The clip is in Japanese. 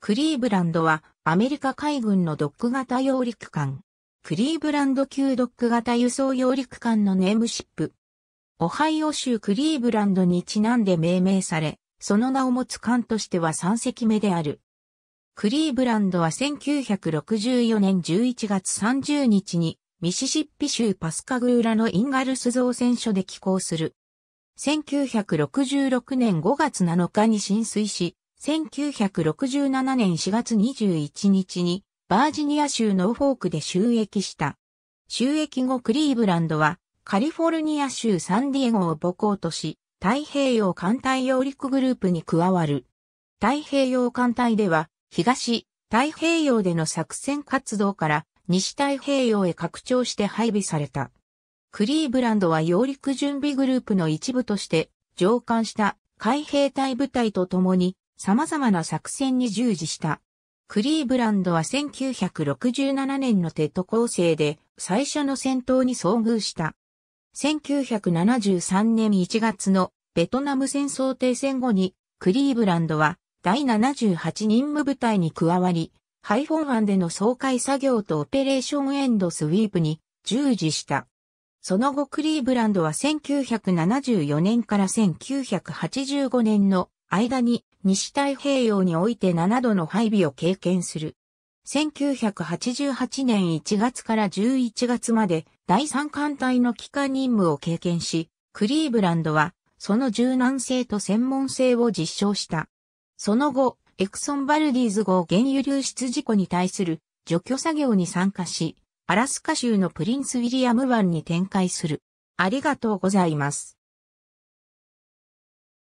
クリーブランドはアメリカ海軍のドック型揚陸艦。クリーブランド級ドック型輸送揚陸艦のネームシップ。オハイオ州クリーブランドにちなんで命名され、その名を持つ艦としては3隻目である。クリーブランドは1964年11月30日にミシシッピ州パスカグーラのインガルス造船所で寄港する。1966年5月7日に浸水し、1967年4月21日にバージニア州ノーフォークで収益した。収益後クリーブランドはカリフォルニア州サンディエゴを母港とし、太平洋艦隊揚陸グループに加わる。太平洋艦隊では、東、太平洋での作戦活動から西太平洋へ拡張して配備された。クリーブランドは揚陸準備グループの一部として、上艦した海兵隊部隊と共に様々な作戦に従事した。クリーブランドは1967年のテッド構成で最初の戦闘に遭遇した。1973年1月のベトナム戦争停戦後にクリーブランドは第78任務部隊に加わり、ハイフォン湾での総会作業とオペレーションエンドスウィープに従事した。その後クリーブランドは1974年から1985年の間に西太平洋において7度の配備を経験する。1988年1月から11月まで第三艦隊の機関任務を経験し、クリーブランドはその柔軟性と専門性を実証した。その後、エクソンバルディーズ号原油流出事故に対する除去作業に参加し、アラスカ州のプリンスウィリアム湾に展開する。ありがとうございます。